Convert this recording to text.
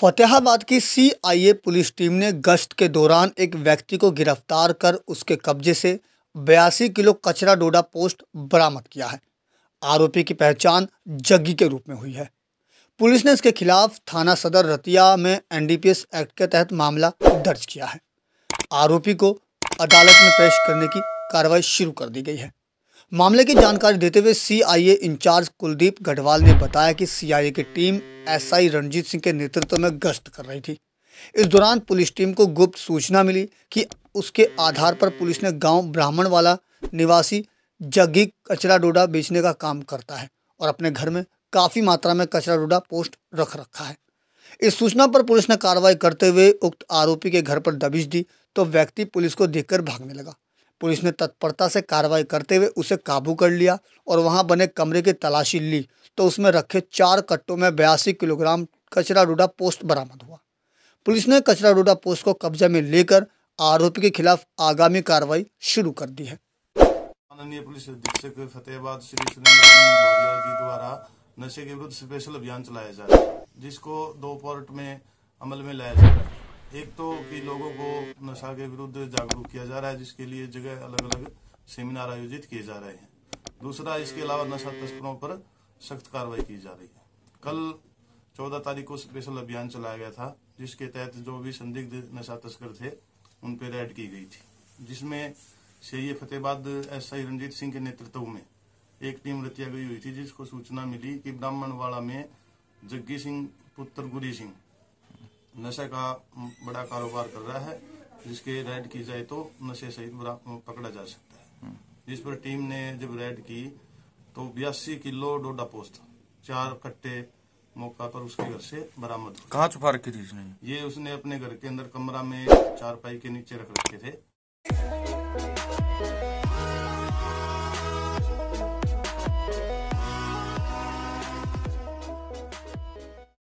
फतेहाबाद की CIA police team ने गश्त के दौरान एक व्यक्ति को गिरफ्तार कर उसके कब्जे से बयासी किलो कचरा डोडा पोस्ट बरामद किया है आरोपी की पहचान जग्गी के रूप में हुई है पुलिस ने इसके खिलाफ थाना सदर रतिया में एनडीपीएस एक्ट के तहत मामला दर्ज किया है आरोपी को अदालत में पेश करने की कार्रवाई शुरू कर दी गई है मामले की जानकारी देते हुए सीआईए इंचार्ज कुलदीप गढ़वाल ने बताया कि सीआईए की टीम एसआई रणजीत सिंह के नेतृत्व में गश्त कर रही थी इस दौरान पुलिस टीम को गुप्त सूचना मिली कि उसके आधार पर पुलिस ने गांव वाला निवासी जग्गी कचरा डोडा बेचने का काम करता है और अपने घर में काफ़ी मात्रा में कचरा डोडा पोस्ट रख रखा है इस सूचना पर पुलिस ने कार्रवाई करते हुए उक्त आरोपी के घर पर दबिश दी तो व्यक्ति पुलिस को देखकर भागने लगा पुलिस ने तत्परता से कार्रवाई करते हुए उसे काबू कर लिया और वहां बने कमरे की तलाशी ली तो उसमें रखे चार कट्टों में बयासी किलोग्राम कचरा डूडा पोस्ट बरामद हुआ पुलिस ने कचरा डूडा पोस्ट को कब्जे में लेकर आरोपी के खिलाफ आगामी कार्रवाई शुरू कर दी है माननीय पुलिस अधीक्षक फतेहबाद श्री जी द्वारा नशे के विरुद्ध स्पेशल अभियान चलाया जा रहा है जिसको दो पोर्ट में अमल में लाया जा रहा है एक तो कि लोगों को नशा के विरुद्ध जागरूक किया जा रहा है जिसके लिए जगह अलग अलग सेमिनार आयोजित किए जा रहे हैं दूसरा इसके अलावा नशा तस्करों पर सख्त कार्रवाई की जा रही है कल चौदह तारीख को स्पेशल अभियान चलाया गया था जिसके तहत जो भी संदिग्ध नशा तस्कर थे उन पर रेड की गई थी जिसमें से ये फतेहबाद एस आई रंजीत सिंह के नेतृत्व में एक टीम रतिया गई हुई थी जिसको सूचना मिली कि ब्राह्मणवाड़ा में जग्गी सिंह पुत्र गुरी सिंह नशे का बड़ा कारोबार कर रहा है जिसके रेड की जाए तो नशे सहित पकड़ा जा सकता है हम्म। जिस पर टीम ने जब रेड की तो बयासी किलो डोडा पोस्त चार कट्टे मौका पर उसके घर से बरामद कहा छुपा रखी थी ये उसने अपने घर के अंदर कमरा में चारपाई के नीचे रख रखे थे